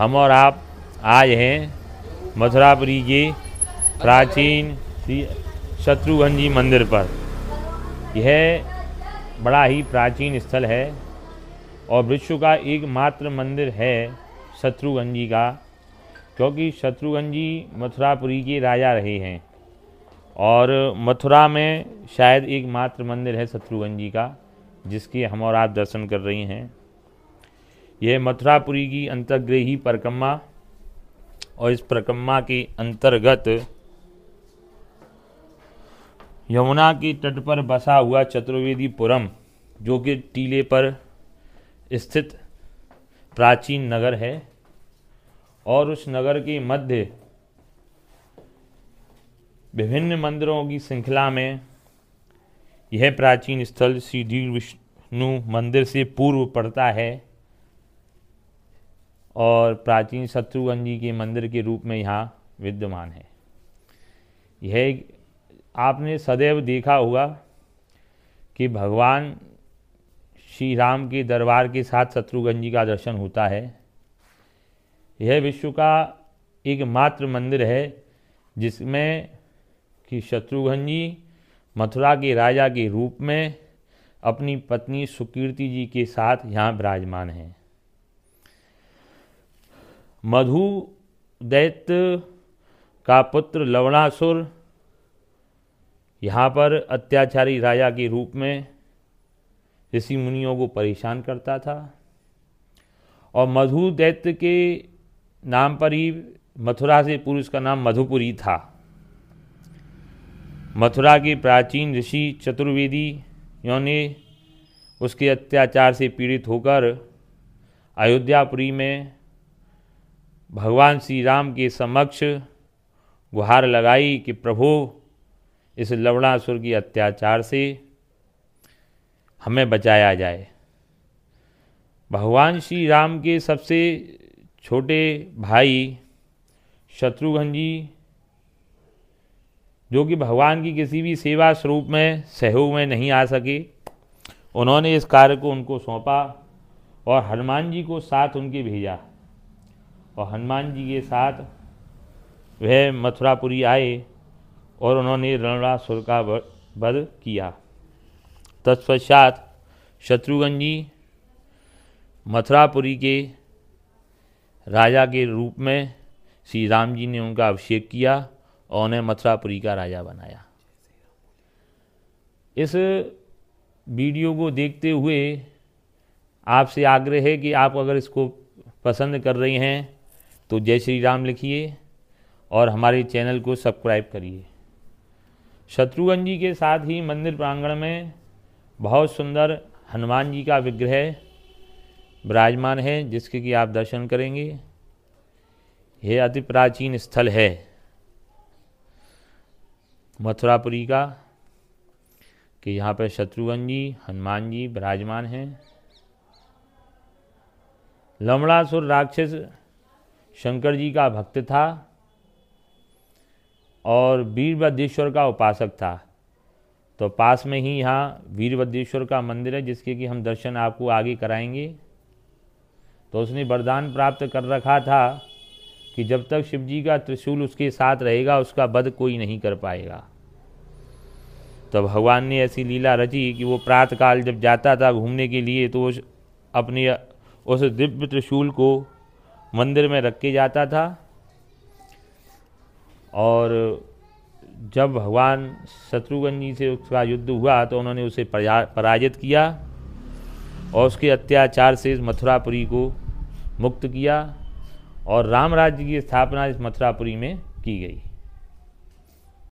हम और आप आज हैं मथुरापुरी के प्राचीन श्री शत्रुघ्न जी मंदिर पर यह बड़ा ही प्राचीन स्थल है और विश्व का एकमात्र मंदिर है शत्रुघ्न जी का क्योंकि शत्रुघ्न जी मथुरापुरी के राजा रहे हैं और मथुरा में शायद एकमात्र मंदिर है शत्रुघ्न जी का जिसके हम और आप दर्शन कर रही हैं यह मथुरापुरी की अंतर्ग्रही परिक्रमा और इस परिक्रमा के अंतर्गत यमुना के तट पर बसा हुआ चतुर्वेदी पुरम जो कि टीले पर स्थित प्राचीन नगर है और उस नगर के मध्य विभिन्न मंदिरों की श्रृंखला में यह प्राचीन स्थल श्री विष्णु मंदिर से पूर्व पड़ता है और प्राचीन शत्रुघ्न के मंदिर के रूप में यहाँ विद्यमान है यह आपने सदैव देखा होगा कि भगवान श्री राम के दरबार के साथ शत्रुघ्न जी का दर्शन होता है यह विश्व का एकमात्र मंदिर है जिसमें कि शत्रुघ्न जी मथुरा के राजा के रूप में अपनी पत्नी सुकीर्ति जी के साथ यहाँ विराजमान हैं मधु दैत्य का पुत्र लवणासुर यहाँ पर अत्याचारी राजा के रूप में ऋषि मुनियों को परेशान करता था और मधु दैत्य के नाम पर ही मथुरा से पुरुष का नाम मधुपुरी था मथुरा के प्राचीन ऋषि चतुर्वेदी ने उसके अत्याचार से पीड़ित होकर अयोध्यापुरी में भगवान श्री राम के समक्ष गुहार लगाई कि प्रभु इस लवणासुर की अत्याचार से हमें बचाया जाए भगवान श्री राम के सबसे छोटे भाई शत्रुघ्न जी जो कि भगवान की किसी भी सेवा स्वरूप में सहयोग में नहीं आ सके उन्होंने इस कार्य को उनको सौंपा और हनुमान जी को साथ उनके भेजा और हनुमान जी के साथ वह मथुरापुरी आए और उन्होंने रणरासुर का वध किया तत्पश्चात शत्रुघ्न जी मथुरापुरी के राजा के रूप में श्री राम जी ने उनका अभिषेक किया और उन्हें मथुरापुरी का राजा बनाया इस वीडियो को देखते हुए आपसे आग्रह है कि आप अगर इसको पसंद कर रहे हैं तो जय श्री राम लिखिए और हमारे चैनल को सब्सक्राइब करिए शत्रुघ्न जी के साथ ही मंदिर प्रांगण में बहुत सुंदर हनुमान जी का विग्रह विराजमान है जिसके कि आप दर्शन करेंगे यह अति प्राचीन स्थल है मथुरापुरी का कि यहाँ पर शत्रुघ्न जी हनुमान जी विराजमान हैं लमड़ासुर राक्षस शंकर जी का भक्त था और वीरभद्रेश्वर का उपासक था तो पास में ही यहाँ वीरभद्रेश्वर का मंदिर है जिसके कि हम दर्शन आपको आगे कराएंगे तो उसने वरदान प्राप्त कर रखा था कि जब तक शिव जी का त्रिशूल उसके साथ रहेगा उसका वध कोई नहीं कर पाएगा तो भगवान ने ऐसी लीला रची कि वो प्रातःकाल जब जाता था घूमने के लिए तो उस अपने उस दिव्य त्रिशूल को मंदिर में रख के जाता था और जब भगवान शत्रुघ्न जी से उसका युद्ध हुआ तो उन्होंने उसे पराजित किया और उसके अत्याचार से इस मथुरापुरी को मुक्त किया और राम राज्य की स्थापना इस मथुरापुरी में की गई